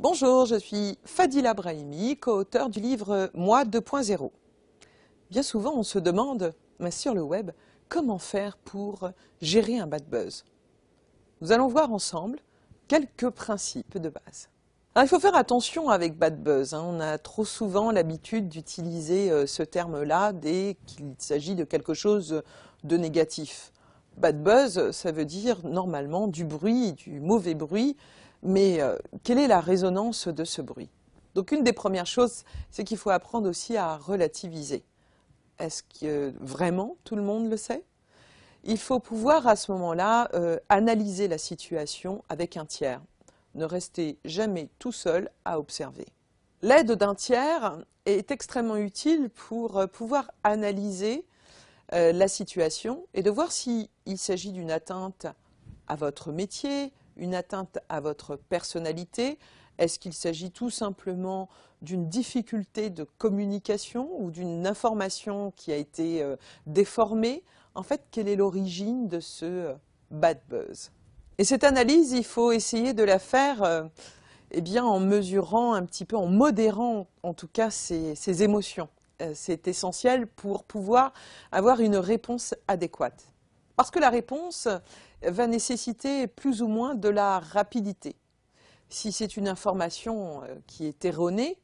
Bonjour, je suis Fadila Brahimi, co-auteur du livre Moi 2.0. Bien souvent, on se demande, sur le web, comment faire pour gérer un bad buzz. Nous allons voir ensemble quelques principes de base. il faut faire attention avec bad buzz. Hein. On a trop souvent l'habitude d'utiliser euh, ce terme-là dès qu'il s'agit de quelque chose de négatif. Bad buzz, ça veut dire normalement du bruit, du mauvais bruit, mais euh, quelle est la résonance de ce bruit Donc une des premières choses, c'est qu'il faut apprendre aussi à relativiser. Est-ce que vraiment tout le monde le sait Il faut pouvoir à ce moment-là euh, analyser la situation avec un tiers. Ne restez jamais tout seul à observer. L'aide d'un tiers est extrêmement utile pour euh, pouvoir analyser la situation et de voir s'il s'agit d'une atteinte à votre métier, une atteinte à votre personnalité Est-ce qu'il s'agit tout simplement d'une difficulté de communication ou d'une information qui a été euh, déformée En fait, quelle est l'origine de ce euh, bad buzz Et cette analyse, il faut essayer de la faire euh, eh bien, en mesurant un petit peu, en modérant en tout cas ces émotions. C'est essentiel pour pouvoir avoir une réponse adéquate. Parce que la réponse, va nécessiter plus ou moins de la rapidité. Si c'est une information euh, qui est erronée,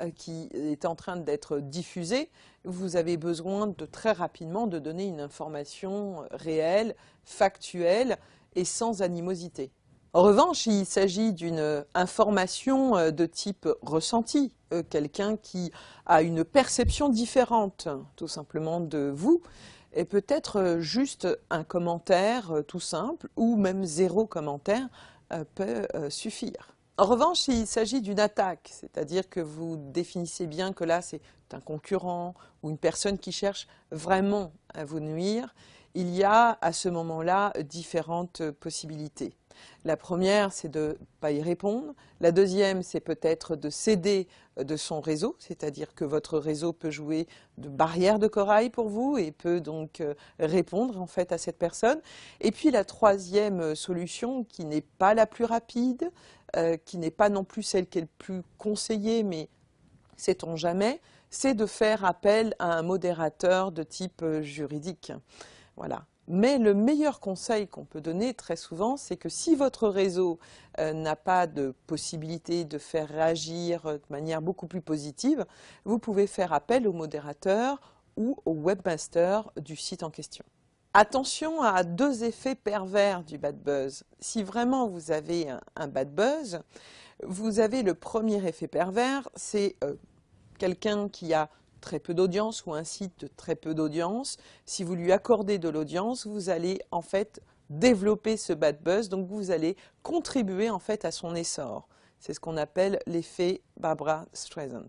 euh, qui est en train d'être diffusée, vous avez besoin de très rapidement de donner une information euh, réelle, factuelle et sans animosité. En revanche, il s'agit d'une information de type ressenti, quelqu'un qui a une perception différente tout simplement de vous, et peut-être euh, juste un commentaire euh, tout simple ou même zéro commentaire euh, peut suffire. En revanche, s'il s'agit d'une attaque, c'est-à-dire que vous définissez bien que là c'est un concurrent ou une personne qui cherche vraiment à vous nuire, il y a à ce moment-là différentes possibilités. La première, c'est de ne pas y répondre. La deuxième, c'est peut-être de céder euh, de son réseau, c'est-à-dire que votre réseau peut jouer de barrière de corail pour vous et peut donc euh, répondre en fait à cette personne. Et puis la troisième euh, solution, qui n'est pas la plus rapide, qui n'est pas non plus celle qui est le plus conseillée, mais sait-on jamais, c'est de faire appel à un modérateur de type juridique. Voilà. Mais le meilleur conseil qu'on peut donner très souvent, c'est que si votre réseau euh, n'a pas de possibilité de faire réagir euh, de manière beaucoup plus positive, vous pouvez faire appel au modérateur ou au webmaster du site en question. Attention à deux effets pervers du bad buzz. Si vraiment vous avez un, bad buzz, vous avez le premier effet pervers, c'est euh, quelqu'un qui a très peu d'audience ou un site très peu d'audience, si vous lui accordez de l'audience, vous allez en fait développer ce bad buzz, donc vous allez contribuer en fait à son essor. C'est ce qu'on appelle l'effet Barbara Streisand.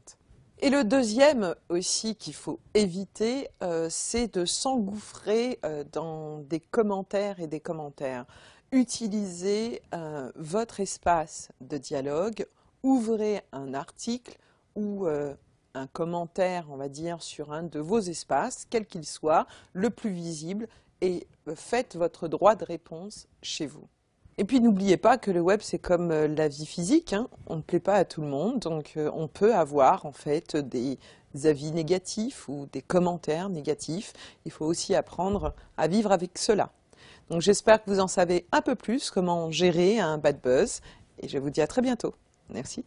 Et le deuxième aussi qu'il faut éviter, euh, c'est de s'engouffrer euh, dans des commentaires et des commentaires. Utilisez euh, votre espace de dialogue, ouvrez un article ou un commentaire, on va dire, sur un de vos espaces, quel qu'il soit, le plus visible, et faites votre droit de réponse chez vous. Et puis n'oubliez pas que le web c'est comme euh, la vie physique, hein. on ne plaît pas à tout le monde, donc euh, on peut avoir en fait des avis négatifs ou des commentaires négatifs. Il faut aussi apprendre à vivre avec cela. Donc j'espère que vous en savez un peu plus comment gérer un bad buzz et je vous dis à très bientôt. Merci.